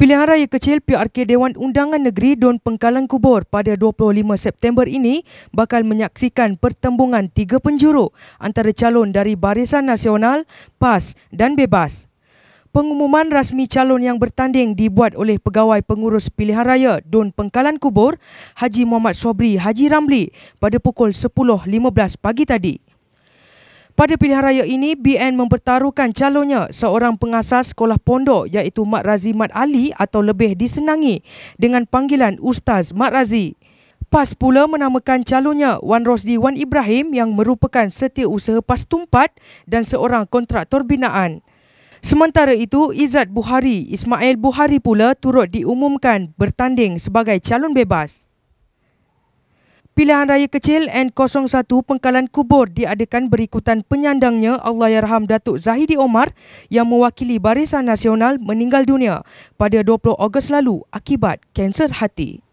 Pilihan raya kecil PRK Dewan Undangan Negeri Don Pengkalang Kubur pada 25 September ini bakal menyaksikan pertembungan tiga penjuru antara calon dari Barisan Nasional, PAS dan Bebas pengumuman rasmi calon yang bertanding dibuat oleh Pegawai Pengurus Pilihan Raya Dun Pengkalan Kubur Haji Muhammad Sobri Haji Ramli pada pukul 10.15 pagi tadi. Pada pilihan raya ini, BN mempertaruhkan calonnya seorang pengasas sekolah pondok iaitu Mat Razi Mat Ali atau lebih disenangi dengan panggilan Ustaz Mat Razi. PAS pula menamakan calonnya Wan Rosdi Wan Ibrahim yang merupakan setiausaha PAS Tumpat dan seorang kontraktor binaan. Sementara itu, Izzat Buhari, Ismail Buhari pula turut diumumkan bertanding sebagai calon bebas. Pilihan Raya Kecil N01 Pengkalan Kubur diadakan berikutan penyandangnya Allahyarham Datuk Zahidi Omar yang mewakili Barisan Nasional meninggal dunia pada 20 Ogos lalu akibat kanser hati.